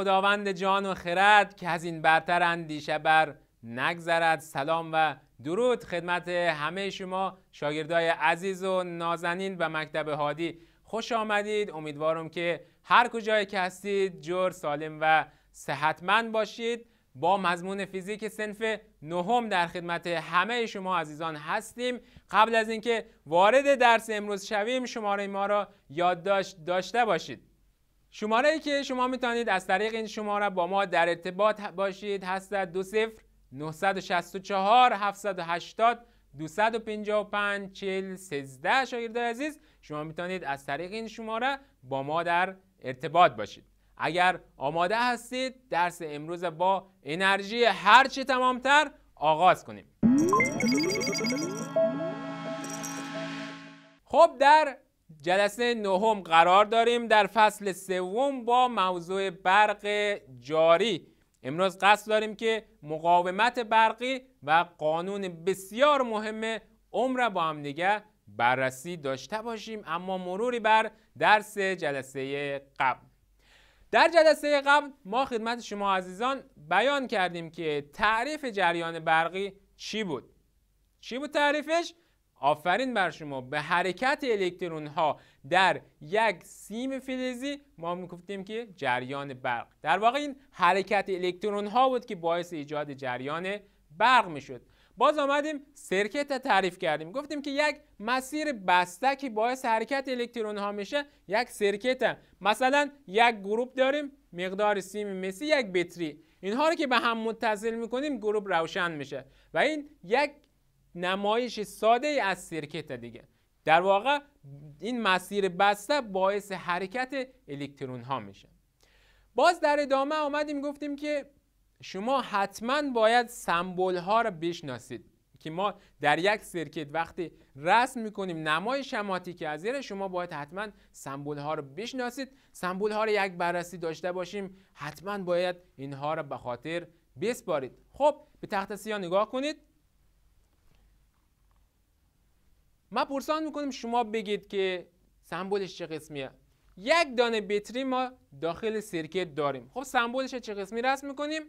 خداوند جان و خرد که از این برتر اندیشه بر نگذرد سلام و درود خدمت همه شما شاگردای عزیز و نازنین و مکتب هادی خوش آمدید امیدوارم که هر کجای که هستید جور سالم و صحتمند باشید با مضمون فیزیک سنف نهم در خدمت همه شما عزیزان هستیم قبل از اینکه وارد درس امروز شویم شماره ما را یادداشت داشته باشید شماره ای که شما میتونید از طریق این شماره با ما در ارتباط باشید هست سفر 964 780 255 40 13 شاگردای عزیز شما میتونید از طریق این شماره با ما در ارتباط باشید اگر آماده هستید درس امروز با انرژی هرچی تمامتر آغاز کنیم خب در جلسه نهم قرار داریم در فصل سوم با موضوع برق جاری امروز قصد داریم که مقاومت برقی و قانون بسیار مهم عمر با هم دیگه بررسی داشته باشیم اما مروری بر درس جلسه قبل در جلسه قبل ما خدمت شما عزیزان بیان کردیم که تعریف جریان برقی چی بود چی بود تعریفش آفرین بر شما به حرکت الکترون ها در یک سیم فلزی ما میگفتیم که جریان برق در واقع این حرکت الکترون ها بود که باعث ایجاد جریان برق میشد باز آمدیم سرکت تعریف کردیم گفتیم که یک مسیر بسته که باعث حرکت الکترون ها میشه یک سرکت هم. مثلا یک گروپ داریم مقدار سیم مسی یک بتری اینها رو که به هم متصل میکنیم گروپ روشن میشه و این یک نمایش ساده از سرکت دیگه در واقع این مسیر بسته باعث حرکت الکترون ها میشه باز در ادامه آمدیم گفتیم که شما حتما باید سمبول ها را بشناسید که ما در یک سرکت وقتی رسم میکنیم نمای شماتیک از شما باید حتما سمبول ها رو بشناسید سمبول ها رو یک بررسی داشته باشیم حتما باید اینها را به خاطر بسپارید خب به تخت سیاه نگاه کنید ما پرسان میکنیم شما بگید که سمبولش چه قسمیه یک دانه بتری ما داخل سرکت داریم خب سمبولش چه قسمی رسم میکنیم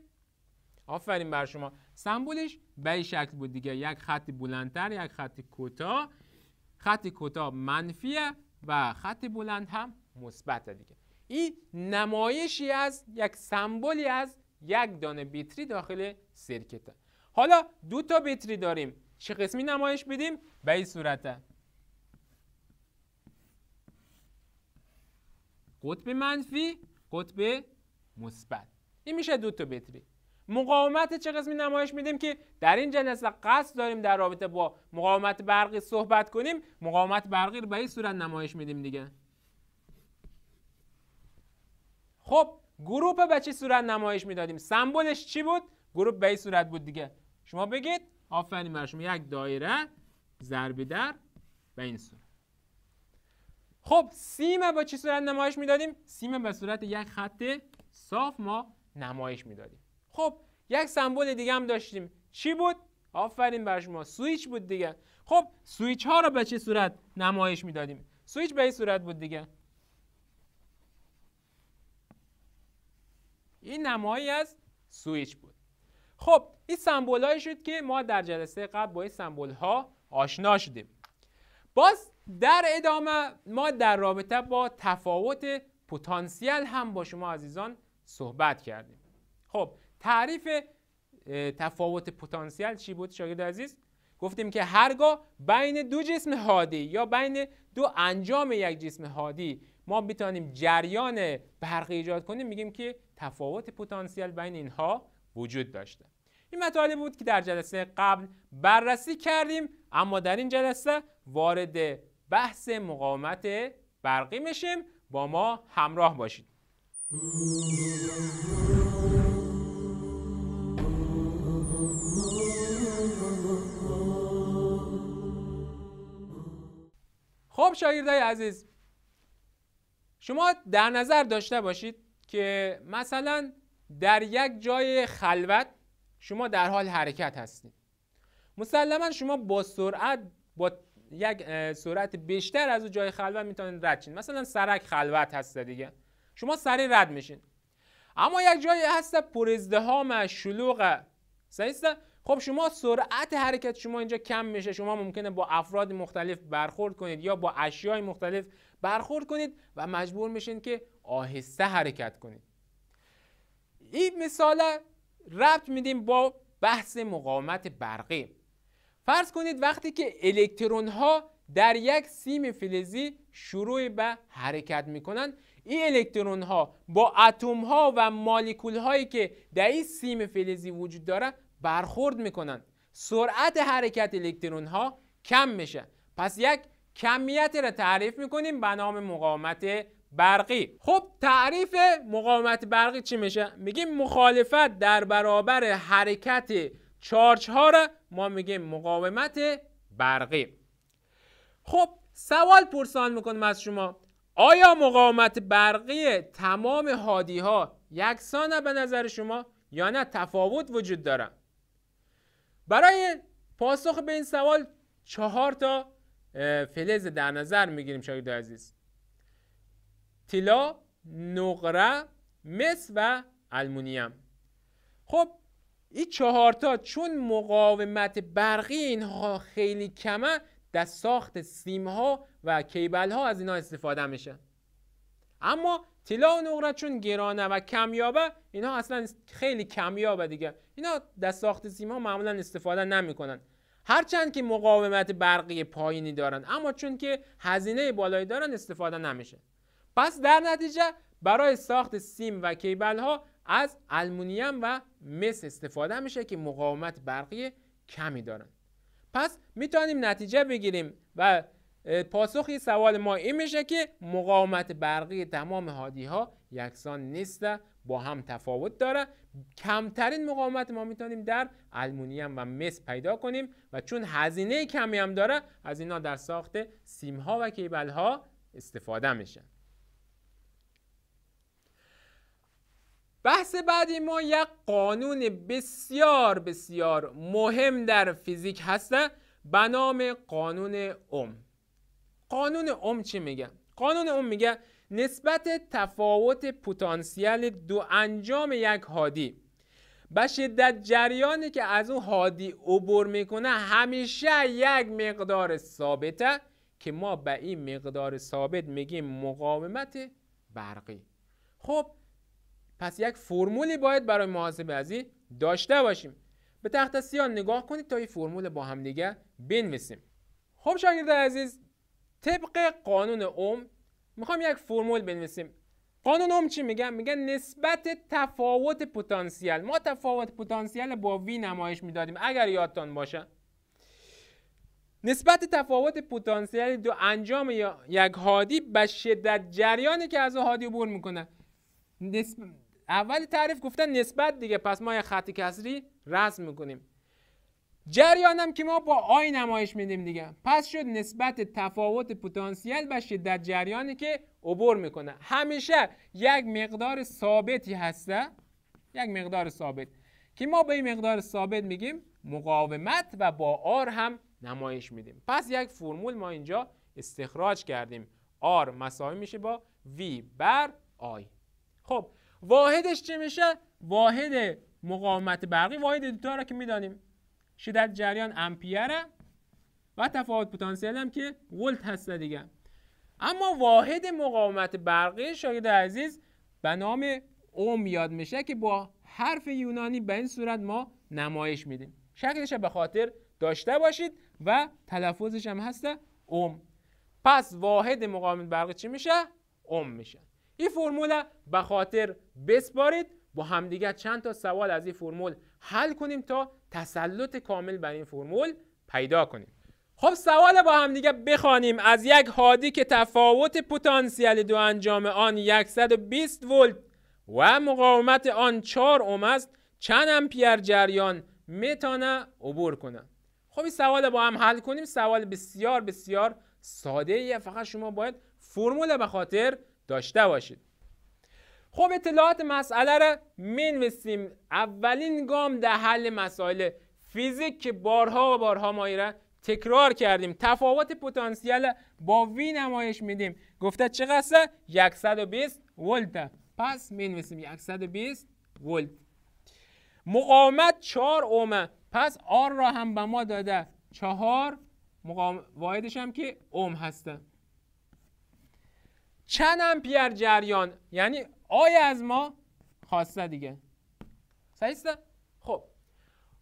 آفرین بر شما سمبولش به این شکل بود دیگه یک خط بلندتر یک خط کوتاه خط کوتاه منفیه و خط بلند هم مثبت دیگه این نمایشی از یک سمبولی از یک دانه بیتری داخل سرکت حالا دو تا بیتری داریم چه قسمی نمایش بدیم به این صورت قطب منفی قطب مثبت این میشه دو تا بتری مقاومت چه قسمی نمایش میدیم که در این جلسه قصد داریم در رابطه با مقاومت برقی صحبت کنیم مقاومت برقی رو به این صورت نمایش میدیم دیگه خب گروپ به چه صورت نمایش میدادیم سمبلش چی بود گروپ به این صورت بود دیگه شما بگید آفرین بر شما یک دایره ضرب در به این صورت خب سیم با چه صورت نمایش میدادیم سیم به صورت یک خط صاف ما نمایش میدادیم خب یک سمبل دیگه هم داشتیم چی بود آفرین بر شما سویچ بود دیگه خب سویچ ها رو به چه صورت نمایش میدادیم سویچ به این صورت بود دیگه این نمایی از سویچ بود خب این سمبول شد که ما در جلسه قبل با این سمبول ها آشنا شدیم باز در ادامه ما در رابطه با تفاوت پتانسیل هم با شما عزیزان صحبت کردیم خب تعریف تفاوت پتانسیل چی بود شاگرد عزیز گفتیم که هرگاه بین دو جسم هادی یا بین دو انجام یک جسم هادی ما بتانیم جریان برقی ایجاد کنیم میگیم که تفاوت پتانسیل بین اینها وجود داشته این مطالب بود که در جلسه قبل بررسی کردیم اما در این جلسه وارد بحث مقاومت برقی میشیم با ما همراه باشید خب شاگردای عزیز شما در نظر داشته باشید که مثلا در یک جای خلوت شما در حال حرکت هستید مسلما شما با سرعت با یک سرعت بیشتر از جای خلوت میتونید رد شید مثلا سرک خلوت هست دیگه شما سریع رد میشین اما یک جایی هست پر ازدهام شلوغ خب شما سرعت حرکت شما اینجا کم میشه شما ممکنه با افراد مختلف برخورد کنید یا با اشیای مختلف برخورد کنید و مجبور میشین که آهسته حرکت کنید این مثال ربط میدیم با بحث مقاومت برقی فرض کنید وقتی که الکترون ها در یک سیم فلزی شروع به حرکت میکنن این الکترون ها با اتم ها و مالیکول هایی که در این سیم فلزی وجود داره برخورد میکنن سرعت حرکت الکترون ها کم میشه پس یک کمیت را تعریف میکنیم به نام مقاومت برقی خب تعریف مقاومت برقی چی میشه میگیم مخالفت در برابر حرکت چارچ ها را ما میگیم مقاومت برقی خب سوال پرسان میکنم از شما آیا مقاومت برقی تمام هادی ها یکسانه به نظر شما یا نه تفاوت وجود داره برای پاسخ به این سوال چهار تا فلز در نظر میگیریم شاید عزیز طلا نقره مس و المونیم خب این چهارتا چون مقاومت برقی اینها خیلی کمه در ساخت سیم ها و کیبل ها از اینها استفاده میشه اما طلا و نقره چون گرانه و کمیابه اینها اصلا خیلی کمیابه دیگه اینا در ساخت سیم ها معمولا استفاده نمیکنن هرچند که مقاومت برقی پایینی دارن اما چون که هزینه بالایی دارن استفاده نمیشه پس در نتیجه برای ساخت سیم و کیبل ها از المونیم و مس استفاده میشه که مقاومت برقی کمی دارن. پس میتونیم نتیجه بگیریم و پاسخی سوال ما این میشه که مقاومت برقی تمام هادی ها یکسان نیست با هم تفاوت داره کمترین مقاومت ما میتونیم در المونیم و مس پیدا کنیم و چون هزینه کمی هم داره از اینا در ساخت سیم ها و کیبل ها استفاده میشه بحث بعدی ما یک قانون بسیار بسیار مهم در فیزیک هسته به نام قانون اوم قانون اوم چی میگه قانون اوم میگه نسبت تفاوت پتانسیل دو انجام یک هادی به شدت جریانی که از اون هادی عبور میکنه همیشه یک مقدار ثابته که ما به این مقدار ثابت میگیم مقاومت برقی خب پس یک فرمولی باید برای محاسبه ازی داشته باشیم به تخت سیاه نگاه کنید تا این فرمول با هم دیگه بنویسیم خب شاگرد عزیز طبق قانون اوم میخوام یک فرمول بنویسیم قانون اوم چی میگه میگه نسبت تفاوت پتانسیل ما تفاوت پتانسیل با وی نمایش میدادیم اگر یادتان باشه نسبت تفاوت پتانسیل دو انجام یک هادی به شدت جریانی که از هادی عبور میکنه اول تعریف گفتن نسبت دیگه پس ما یه خط کسری رسم میکنیم جریانم که ما با آی نمایش میدیم دیگه پس شد نسبت تفاوت پتانسیل به شدت جریانی که عبور میکنه همیشه یک مقدار ثابتی هسته یک مقدار ثابت که ما به این مقدار ثابت میگیم مقاومت و با آر هم نمایش میدیم پس یک فرمول ما اینجا استخراج کردیم آر مساوی میشه با وی بر آی خب واحدش چه میشه واحد مقاومت برقی واحد دوتا را که میدانیم شدت جریان امپیره و تفاوت پتانسیل هم که ولت هست دیگه اما واحد مقاومت برقی شاید عزیز به نام اوم یاد میشه که با حرف یونانی به این صورت ما نمایش میدیم شکلش به خاطر داشته باشید و تلفظش هم هست اوم پس واحد مقاومت برقی چی میشه اوم میشه این فرمول به خاطر بسپارید با همدیگه چند تا سوال از این فرمول حل کنیم تا تسلط کامل بر این فرمول پیدا کنیم خب سوال با همدیگه بخوانیم از یک هادی که تفاوت پتانسیل دو انجام آن 120 ولت و مقاومت آن 4 اوم است چند امپیر جریان میتانه عبور کنه خب این سوال با هم حل کنیم سوال بسیار بسیار ساده ای فقط شما باید فرمول به خاطر داشته باشید خب اطلاعات مسئله را مینویسیم اولین گام در حل مسائل فیزیک که بارها و بارها ما را تکرار کردیم تفاوت پتانسیل با وی نمایش میدیم گفته چقدر 120 ولت پس مینویسیم 120 ولت مقاومت 4 اومه پس آر را هم به ما داده 4 مقاوم واحدش هم که اوم هسته چند امپیر جریان یعنی آی از ما خواسته دیگه صحیح خب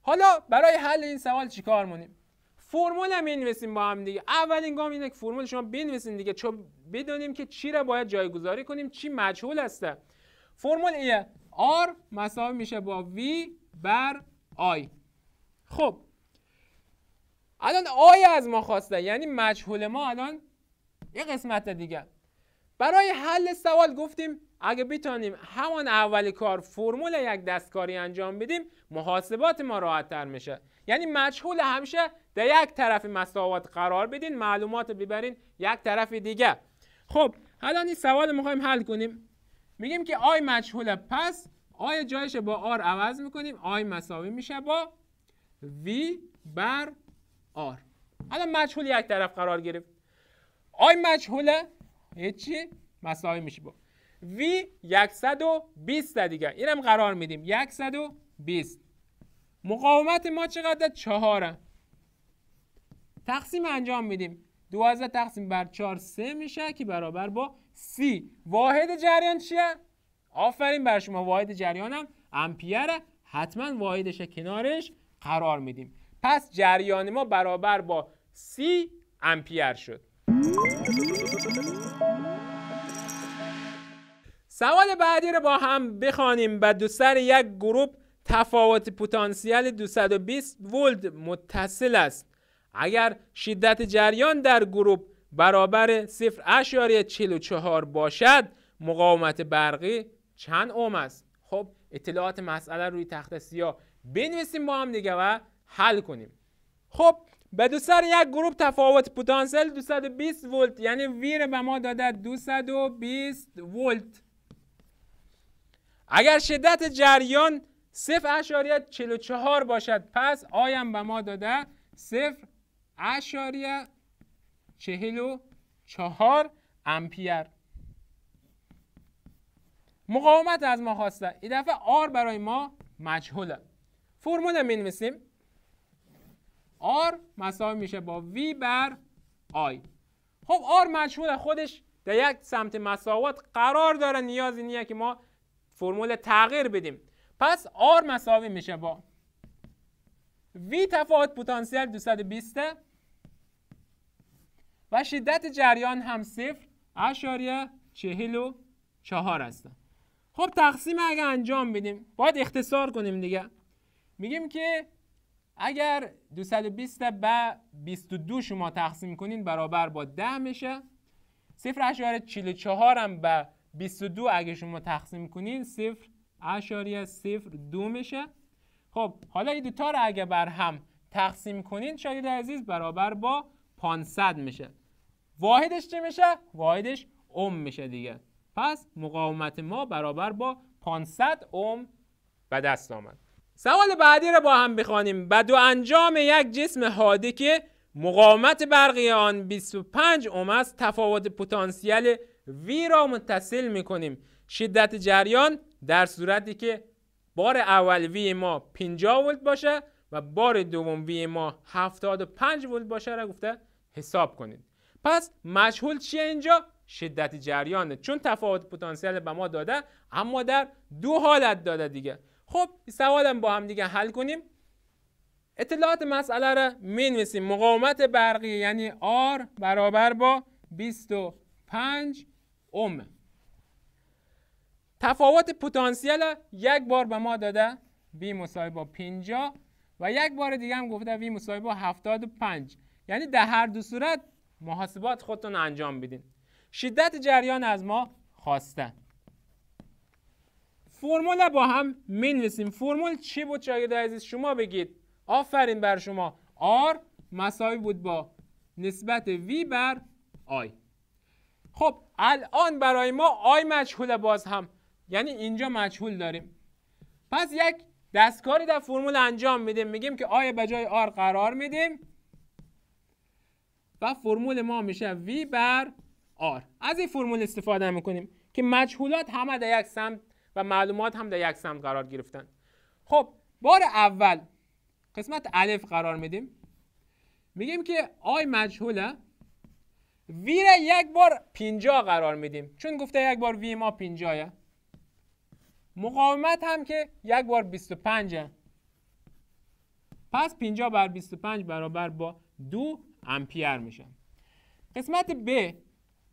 حالا برای حل این سوال چیکار مونیم فرمول هم بنویسیم با هم دیگه اولین گام اینه که فرمول شما بنویسین دیگه چون بدونیم که چی را باید جایگذاری کنیم چی مجهول هسته فرمول ایه R مساوی میشه با V بر I خب الان آی از ما خواسته یعنی مجهول ما الان یه قسمت دیگه برای حل سوال گفتیم اگه بتانیم همان اول کار فرمول یک دستکاری انجام بدیم محاسبات ما تر میشه یعنی مجهول همیشه در یک طرف مساوات قرار بدین معلومات ببرین یک طرف دیگه خب حالا این سوال میخوایم حل کنیم میگیم که آی مجهوله پس آی جایش با آر عوض میکنیم آی مساوی میشه با وی بر آر حالا مجهول یک طرف قرار گرفت آی مجهوله هیچی مساوی میشه با وی 120 دیگه اینم قرار میدیم 120 مقاومت ما چقدر چهارم تقسیم انجام میدیم 12 تقسیم بر 4 3 میشه که برابر با C واحد جریان چیه؟ آفرین بر شما واحد جریانم امپیره حتما واحدش کنارش قرار میدیم پس جریان ما برابر با C امپیر شد سوال بعدی رو با هم بخوانیم و دو سر یک گروپ تفاوت پتانسیل 220 ولت متصل است اگر شدت جریان در گروپ برابر 0.44 باشد مقاومت برقی چند اوم است خب اطلاعات مسئله روی تخت سیاه بنویسیم با هم دیگه و حل کنیم خب به دو سر یک گروپ تفاوت پتانسیل 220 ولت یعنی ویر به ما داده 220 ولت اگر شدت جریان صفر اشاریه 44 باشد پس آیم به ما داده صفر اشاریه 44 امپیر مقاومت از ما خواسته این دفعه آر برای ما مجهوله فرمول می نویسیم آر مساوی میشه با وی بر آی خب آر مجهول خودش در یک سمت مساوات قرار داره نیازی نیه که ما فرمول تغییر بدیم پس R مساوی میشه با V تفاوت پتانسیل 220 و شدت جریان هم صفر اشاریه چهل و است خب تقسیم اگر انجام بدیم باید اختصار کنیم دیگه میگیم که اگر 220 به 22 شما تقسیم کنین برابر با 10 میشه 0.44 هم به 22 اگه شما تقسیم کنین صفر اشاریه صفر دو میشه خب حالا این دوتا رو اگه بر هم تقسیم کنین شاید عزیز برابر با 500 میشه واحدش چه میشه؟ واحدش اوم میشه دیگه پس مقاومت ما برابر با 500 اوم به دست آمد سوال بعدی رو با هم بخوانیم و دو انجام یک جسم حاده که مقاومت برقی آن 25 اوم است تفاوت پتانسیل وی را متصل میکنیم شدت جریان در صورتی که بار اول وی ما 50 ولت باشه و بار دوم وی ما 75 ولت باشه را گفته حساب کنید پس مشهول چیه اینجا شدت جریانه چون تفاوت پتانسیل به ما داده اما در دو حالت داده دیگه خب سوالم با هم دیگه حل کنیم اطلاعات مسئله را می نویسیم مقاومت برقی یعنی R برابر با 25 اوم تفاوت پتانسیل یک بار به ما داده وی مساوی با 50 و یک بار دیگه هم گفته v مساوی با 75 یعنی در هر دو صورت محاسبات خودتون انجام بدین شدت جریان از ما خواسته فرمول با هم مینویسیم فرمول چی بود شاگرد عزیز شما بگید آفرین بر شما R مساوی بود با نسبت V بر I خب الان برای ما آی مجهوله باز هم یعنی اینجا مجهول داریم پس یک دستکاری در فرمول انجام میدیم میگیم که آی به جای آر قرار میدیم و فرمول ما میشه وی بر آر از این فرمول استفاده میکنیم که مجهولات همه در یک سمت و معلومات هم در یک سمت قرار گرفتن خب بار اول قسمت الف قرار میدیم میگیم که آی مجهوله وی یک بار 50 قرار میدیم چون گفته یک بار وی ما 50 مقاومت هم که یک بار 25 هست. پس 50 بر 25 برابر با 2 امپیر میشه قسمت ب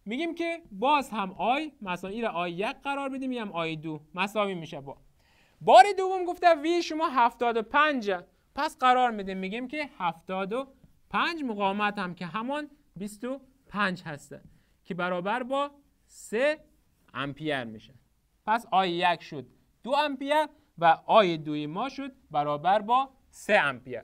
میگیم که باز هم آی مثلا ای را آی یک قرار بدیم یا آی دو مساوی میشه با بار دوم گفته وی شما 75 پس قرار میدیم میگیم که 75 مقاومت هم که همان 25 5 هستن که برابر با 3 امپیر میشن پس آی یک شد 2 امپیر و آی دوی ما شد برابر با 3 امپیر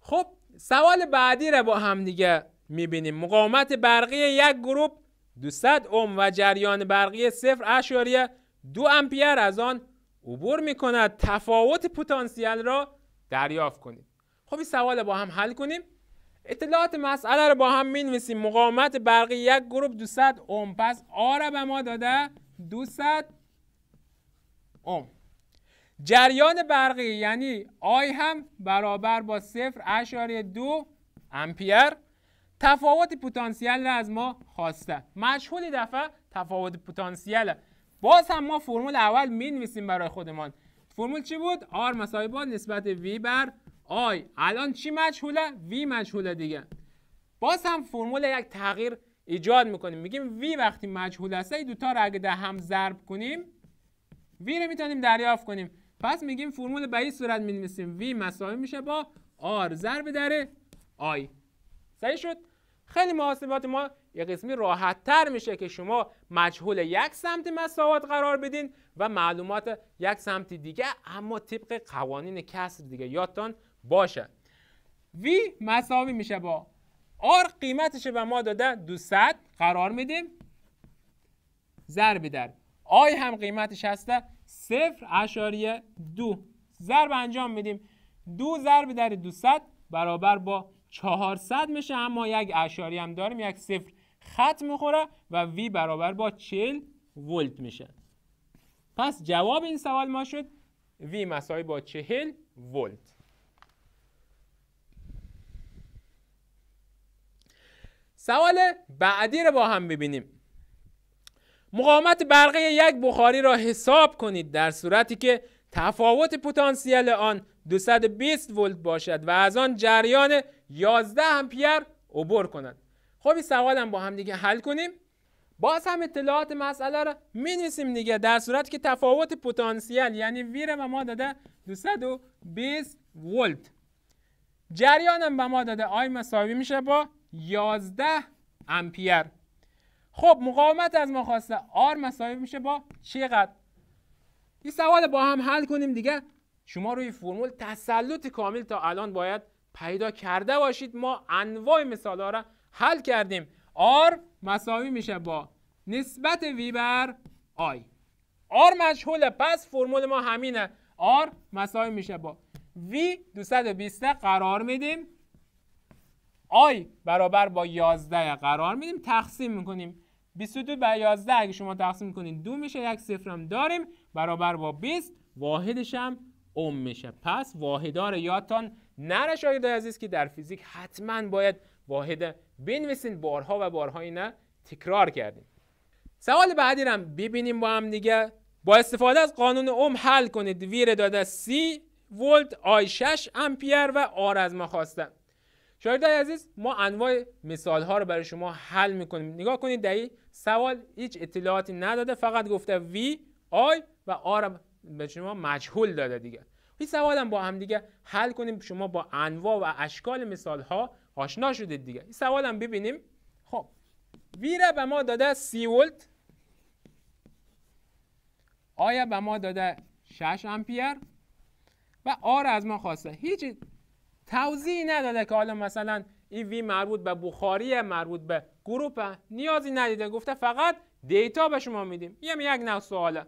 خب سوال بعدی رو با هم دیگه میبینیم مقاومت برقی یک گروپ 200 اوم و جریان برقی 0.2 امپیر از آن عبور میکند تفاوت پتانسیل را دریافت کنیم خب این سوال با هم حل کنیم اطلاعات مسئله رو با هم می‌نویسیم مقاومت برقی یک گروه 200 اوم پس آ به ما داده 200 اوم جریان برقی یعنی آی هم برابر با صفر دو امپیر تفاوت پتانسیل را از ما خواسته مشهول دفعه تفاوت پتانسیل باز هم ما فرمول اول می نویسیم برای خودمان فرمول چی بود؟ آر مساوی با نسبت V بر آی الان چی مجهوله وی مجهوله دیگه باز هم فرمول یک تغییر ایجاد میکنیم میگیم وی وقتی مجهول است این دوتا رو اگه در هم ضرب کنیم وی رو میتونیم دریافت کنیم پس میگیم فرمول به این صورت مینویسیم وی مساوی میشه با آر ضرب در آی صحیح شد خیلی محاسبات ما یه قسمی راحت تر میشه که شما مجهول یک سمت مساوات قرار بدین و معلومات یک سمت دیگه اما طبق قوانین کسر دیگه یادتان باشه V مساوی میشه با آر قیمتش به ما داده 200 قرار میدیم ضرب در آی هم قیمتش هسته صفر اشاریه دو ضرب انجام میدیم دو ضرب در 200 برابر با 400 میشه اما یک اشاری هم داریم یک صفر خط میخوره و وی برابر با 40 ولت میشه پس جواب این سوال ما شد وی مساوی با 40 ولت سوال بعدی رو با هم ببینیم مقاومت برقی یک بخاری را حساب کنید در صورتی که تفاوت پتانسیل آن 220 ولت باشد و از آن جریان 11 امپیر عبور کند خب این هم با هم دیگه حل کنیم باز هم اطلاعات مسئله را می نویسیم دیگه در صورتی که تفاوت پتانسیل یعنی ویر به ما داده 220 ولت هم به ما داده آی مساوی میشه با 11 امپیر خب مقاومت از ما خواسته آر مساوی میشه با چقدر این سوال با هم حل کنیم دیگه شما روی فرمول تسلط کامل تا الان باید پیدا کرده باشید ما انواع مثال ها را حل کردیم آر مساوی میشه با نسبت وی بر آی آر مجهوله پس فرمول ما همینه آر مساوی میشه با V 220 قرار میدیم آی برابر با 11 قرار میدیم تقسیم میکنیم 22 به 11 اگه شما تقسیم کنید دو میشه یک صفر هم داریم برابر با 20 واحدش هم اوم میشه پس واحدار یادتان نره شاید عزیز که در فیزیک حتما باید واحد بنویسین بارها و بارها نه تکرار کردیم سوال بعدی هم ببینیم با هم دیگه با استفاده از قانون اوم حل کنید ویر داده سی ولت آی 6 امپیر و آر از ما خواسته شاید عزیز ما انواع مثال ها رو برای شما حل میکنیم نگاه کنید در این سوال هیچ اطلاعاتی نداده فقط گفته وی آی و آ به شما مجهول داده دیگه این سوال هم با هم دیگه حل کنیم شما با انواع و اشکال مثال ها آشنا شدید دیگه این سوال هم ببینیم خب وی را به ما داده سی ولت آیا به ما داده 6 امپیر و آ از ما خواسته هیچ توضیحی نداده که حالا مثلا این وی مربوط به بخاری مربوط به گروپه نیازی ندیده گفته فقط دیتا به شما میدیم یه یک نه سواله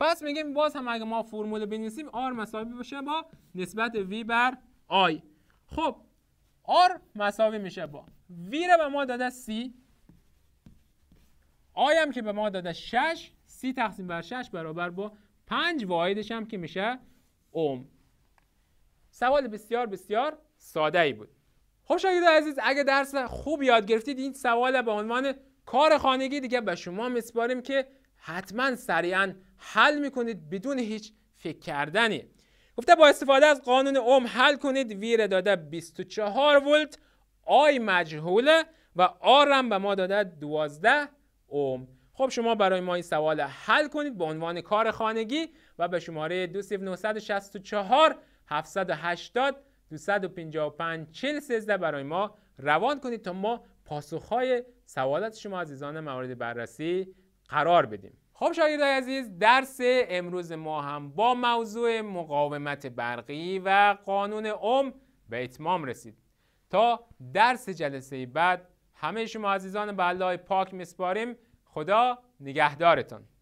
پس میگیم باز هم اگه ما فرمول بنویسیم آر مساوی بشه با نسبت وی بر آی خب آر مساوی میشه با وی رو به ما داده سی آی هم که به ما داده 6 سی تقسیم بر 6 برابر با 5 واحدش هم که میشه اوم سوال بسیار بسیار ساده ای بود خب شاگردان عزیز اگه درس خوب یاد گرفتید این سوال به عنوان کار خانگی دیگه به شما میسپاریم که حتما سریعا حل میکنید بدون هیچ فکر کردنی گفته با استفاده از قانون اوم حل کنید ویر داده 24 ولت آی مجهوله و آرم به ما داده 12 اوم خب شما برای ما این سوال حل کنید به عنوان کار خانگی و به شماره 2964 780 255 40 13 برای ما روان کنید تا ما پاسخهای سوالات شما عزیزان مورد بررسی قرار بدیم خب شاگردای عزیز درس امروز ما هم با موضوع مقاومت برقی و قانون اوم به اتمام رسید تا درس جلسه بعد همه شما عزیزان به پاک میسپاریم خدا نگهدارتون